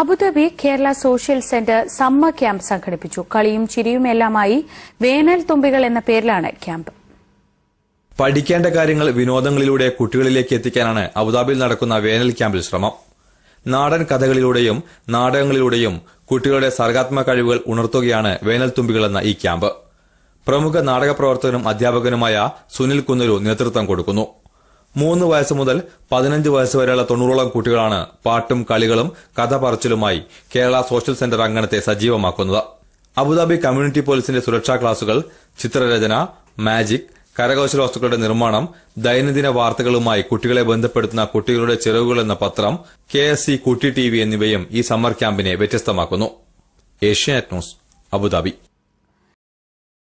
Abu Dhabi Kerala social centre summer camp സംഘടിപ്പിച്ചു കളിയും ചിരിയുമെല്ലാമായി വേനൽ തുമ്പികൾ എന്ന പേരിലാണ് ക്യാമ്പ് പഠിക്കേണ്ട കാര്യങ്ങൾ വിനോദങ്ങളിലൂടെ കുട്ടികളിലേക്ക് എത്തിക്കാനാണ് അബുദാബിയിൽ നടക്കുന്ന വേനൽ ക്യാമ്പിൽ ശ്രമം നാടൻ കഥകളിലൂടെയും നാടകങ്ങളിലൂടെയും കുട്ടികളുടെ സർഗാത്മക കഴിവുകൾ ഉണർത്തുകയാണ് വേനൽ തുമ്പികൾ എന്ന ഈ ക്യാമ്പ് പ്രമുഖ നാടക പ്രവർത്തകനും അധ്യാപകനുമായ സുനിൽ കുന്നരു നേതൃത്വം കൊടുക്കുന്നു മൂന്ന് വയസ്സ് മുതൽ പതിനഞ്ച് വയസ്സ് വരെയുള്ള തൊണ്ണൂറോളം കുട്ടികളാണ് പാട്ടും കളികളും കഥ പറച്ചിലുമായി കേരള സോഷ്യൽ സെന്റർ അങ്കണത്തെ സജീവമാക്കുന്നത് അബുദാബി കമ്മ്യൂണിറ്റി പോലീസിന്റെ സുരക്ഷാ ക്ലാസുകൾ ചിത്രരചന മാജിക് കരകൌശല വസ്തുക്കളുടെ നിർമ്മാണം ദൈനംദിന വാർത്തകളുമായി കുട്ടികളെ ബന്ധപ്പെടുത്തുന്ന കുട്ടികളുടെ ചിറവുകൾ എന്ന പത്രം കെ എസ് സി കുട്ടി ടി വി എന്നിവയും ഈ സമ്മർ ക്യാമ്പിനെ വ്യത്യസ്തമാക്കുന്നു ഏഷ്യാനെറ്റ് ന്യൂസ് അബുദാബി